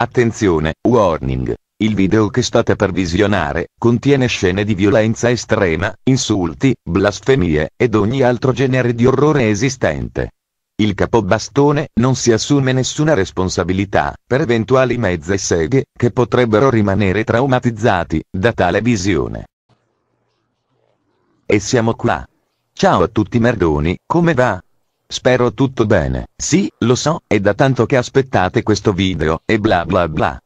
Attenzione, warning. Il video che state per visionare contiene scene di violenza estrema, insulti, blasfemie ed ogni altro genere di orrore esistente. Il capobastone non si assume nessuna responsabilità per eventuali mezze seghe che potrebbero rimanere traumatizzati da tale visione. E siamo qua. Ciao a tutti merdoni, come va? Spero tutto bene, sì, lo so, è da tanto che aspettate questo video, e bla bla bla.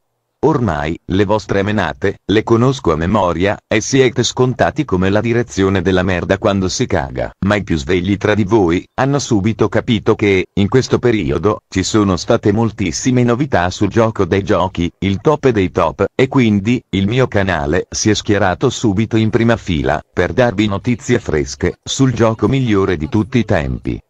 Ormai, le vostre menate, le conosco a memoria, e siete scontati come la direzione della merda quando si caga, ma i più svegli tra di voi, hanno subito capito che, in questo periodo, ci sono state moltissime novità sul gioco dei giochi, il top dei top, e quindi, il mio canale si è schierato subito in prima fila, per darvi notizie fresche, sul gioco migliore di tutti i tempi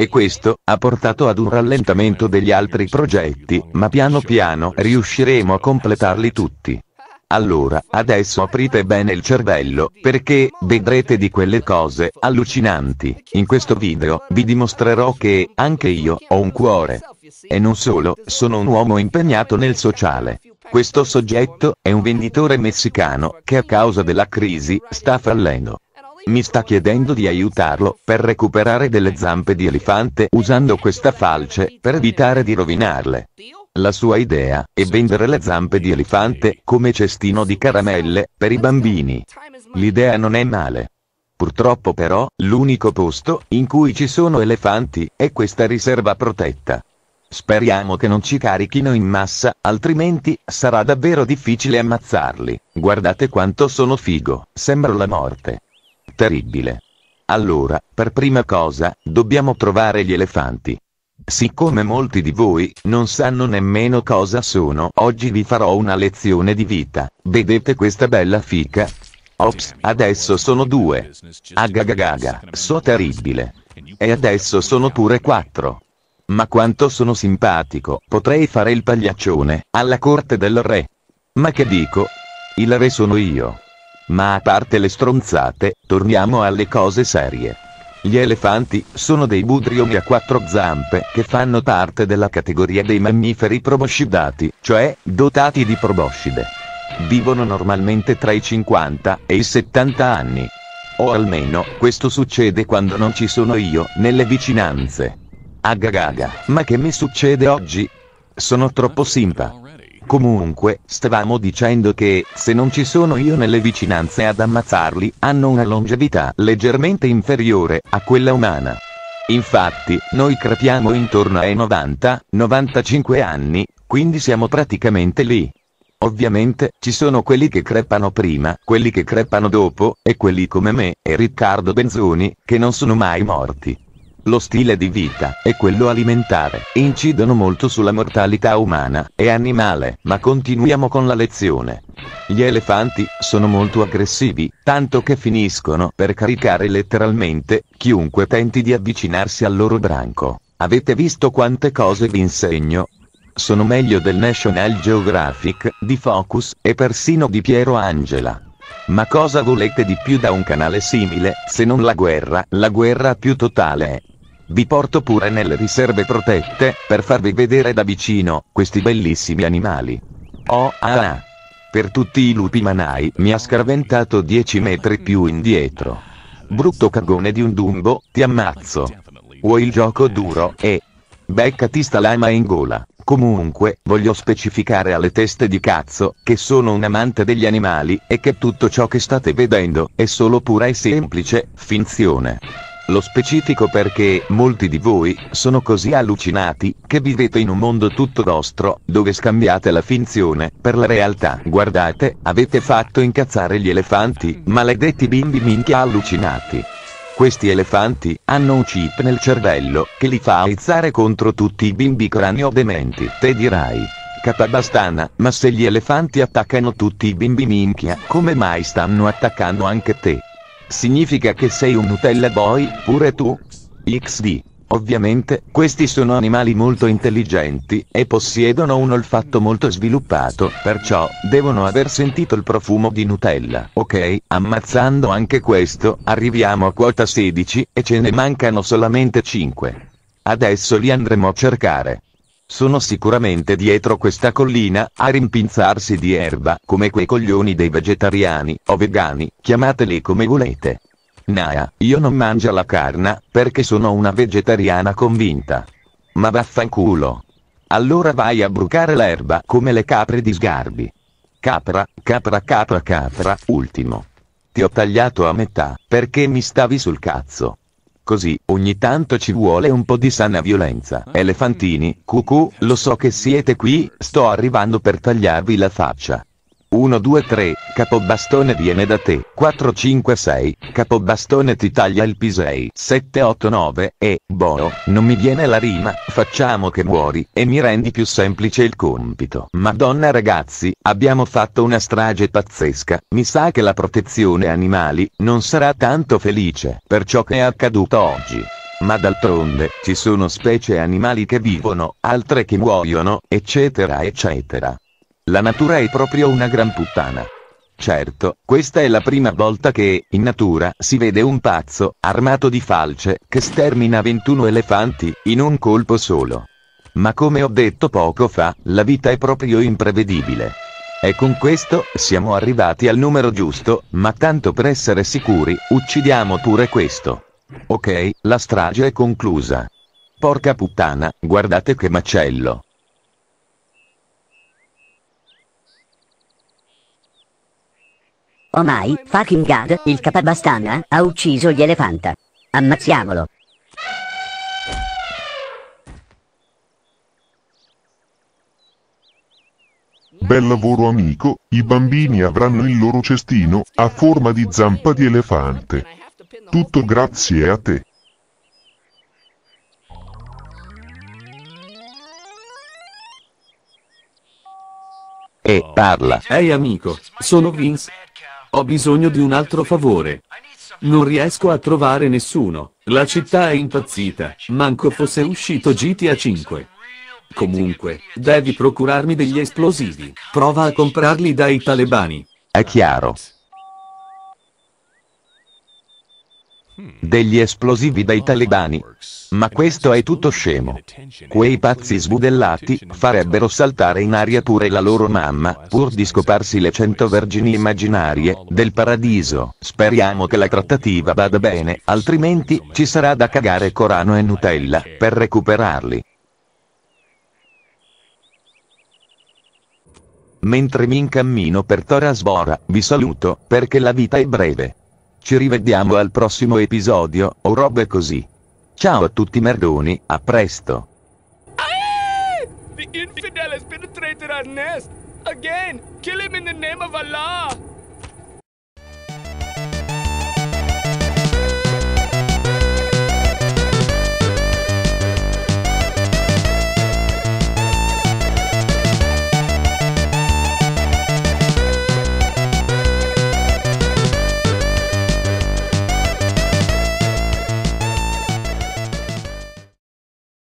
e questo ha portato ad un rallentamento degli altri progetti, ma piano piano riusciremo a completarli tutti. Allora, adesso aprite bene il cervello, perché vedrete di quelle cose allucinanti. In questo video vi dimostrerò che anche io ho un cuore. E non solo, sono un uomo impegnato nel sociale. Questo soggetto è un venditore messicano che a causa della crisi sta fallendo. Mi sta chiedendo di aiutarlo per recuperare delle zampe di elefante usando questa falce per evitare di rovinarle. La sua idea è vendere le zampe di elefante come cestino di caramelle per i bambini. L'idea non è male. Purtroppo però, l'unico posto in cui ci sono elefanti è questa riserva protetta. Speriamo che non ci carichino in massa, altrimenti sarà davvero difficile ammazzarli. Guardate quanto sono figo, sembro la morte. Terribile. Allora, per prima cosa, dobbiamo trovare gli elefanti. Siccome molti di voi non sanno nemmeno cosa sono, oggi vi farò una lezione di vita. Vedete questa bella fica? Ops, adesso sono due. Agagagaga, so terribile. E adesso sono pure quattro. Ma quanto sono simpatico, potrei fare il pagliaccione, alla corte del re. Ma che dico? Il re sono io. Ma a parte le stronzate, torniamo alle cose serie. Gli elefanti sono dei budriomi a quattro zampe che fanno parte della categoria dei mammiferi proboscidati, cioè dotati di proboscide. Vivono normalmente tra i 50 e i 70 anni. O almeno, questo succede quando non ci sono io nelle vicinanze. Agagaga, ma che mi succede oggi? Sono troppo simpa. Comunque, stavamo dicendo che, se non ci sono io nelle vicinanze ad ammazzarli, hanno una longevità leggermente inferiore a quella umana. Infatti, noi crepiamo intorno ai 90-95 anni, quindi siamo praticamente lì. Ovviamente, ci sono quelli che crepano prima, quelli che crepano dopo, e quelli come me, e Riccardo Benzoni, che non sono mai morti. Lo stile di vita e quello alimentare incidono molto sulla mortalità umana e animale, ma continuiamo con la lezione. Gli elefanti sono molto aggressivi, tanto che finiscono per caricare letteralmente chiunque tenti di avvicinarsi al loro branco. Avete visto quante cose vi insegno? Sono meglio del National Geographic, di Focus e persino di Piero Angela. Ma cosa volete di più da un canale simile, se non la guerra, la guerra più totale? è vi porto pure nelle riserve protette, per farvi vedere da vicino, questi bellissimi animali. Oh ah ah! Per tutti i lupi manai mi ha scarventato 10 metri più indietro. Brutto cagone di un dumbo, ti ammazzo. Vuoi il gioco duro e... Beccati sta lama in gola. Comunque, voglio specificare alle teste di cazzo, che sono un amante degli animali, e che tutto ciò che state vedendo, è solo pura e semplice, finzione. Lo specifico perché molti di voi sono così allucinati che vivete in un mondo tutto vostro, dove scambiate la finzione per la realtà. Guardate, avete fatto incazzare gli elefanti, maledetti bimbi minchia allucinati. Questi elefanti hanno un chip nel cervello che li fa aizzare contro tutti i bimbi cranio dementi. Te dirai, capabastana, ma se gli elefanti attaccano tutti i bimbi minchia, come mai stanno attaccando anche te? Significa che sei un Nutella boy, pure tu? XD. Ovviamente, questi sono animali molto intelligenti, e possiedono un olfatto molto sviluppato, perciò, devono aver sentito il profumo di Nutella. Ok, ammazzando anche questo, arriviamo a quota 16, e ce ne mancano solamente 5. Adesso li andremo a cercare. Sono sicuramente dietro questa collina, a rimpinzarsi di erba, come quei coglioni dei vegetariani, o vegani, chiamateli come volete. Naia, io non mangio la carne perché sono una vegetariana convinta. Ma vaffanculo. Allora vai a brucare l'erba come le capre di sgarbi. Capra, capra capra capra, ultimo. Ti ho tagliato a metà, perché mi stavi sul cazzo così, ogni tanto ci vuole un po' di sana violenza. Elefantini, cucù, lo so che siete qui, sto arrivando per tagliarvi la faccia. 1 2 3, capobastone viene da te, 4 5 6, capobastone ti taglia il pisei, 7 8 9, e, boh, non mi viene la rima, facciamo che muori, e mi rendi più semplice il compito. Madonna ragazzi, abbiamo fatto una strage pazzesca, mi sa che la protezione animali, non sarà tanto felice, per ciò che è accaduto oggi. Ma d'altronde, ci sono specie animali che vivono, altre che muoiono, eccetera eccetera. La natura è proprio una gran puttana. Certo, questa è la prima volta che, in natura, si vede un pazzo, armato di falce, che stermina 21 elefanti, in un colpo solo. Ma come ho detto poco fa, la vita è proprio imprevedibile. E con questo, siamo arrivati al numero giusto, ma tanto per essere sicuri, uccidiamo pure questo. Ok, la strage è conclusa. Porca puttana, guardate che macello. Oh my fucking god, il capabastana ha ucciso gli elefanta. Ammazziamolo. Bel lavoro amico, i bambini avranno il loro cestino a forma di zampa di elefante. Tutto grazie a te. E parla. Ehi hey amico, sono Vince, ho bisogno di un altro favore. Non riesco a trovare nessuno. La città è impazzita. Manco fosse uscito GTA 5. Comunque, devi procurarmi degli esplosivi. Prova a comprarli dai talebani. È chiaro. degli esplosivi dai talebani. Ma questo è tutto scemo. Quei pazzi sbudellati farebbero saltare in aria pure la loro mamma, pur di scoparsi le cento vergini immaginarie del paradiso. Speriamo che la trattativa vada bene, altrimenti ci sarà da cagare Corano e Nutella per recuperarli. Mentre mi incammino per Torasbora, vi saluto perché la vita è breve. Ci rivediamo al prossimo episodio, o robe così. Ciao a tutti merdoni, a presto. The infidel has penetrated our nest. Again, kill him in the name of Allah.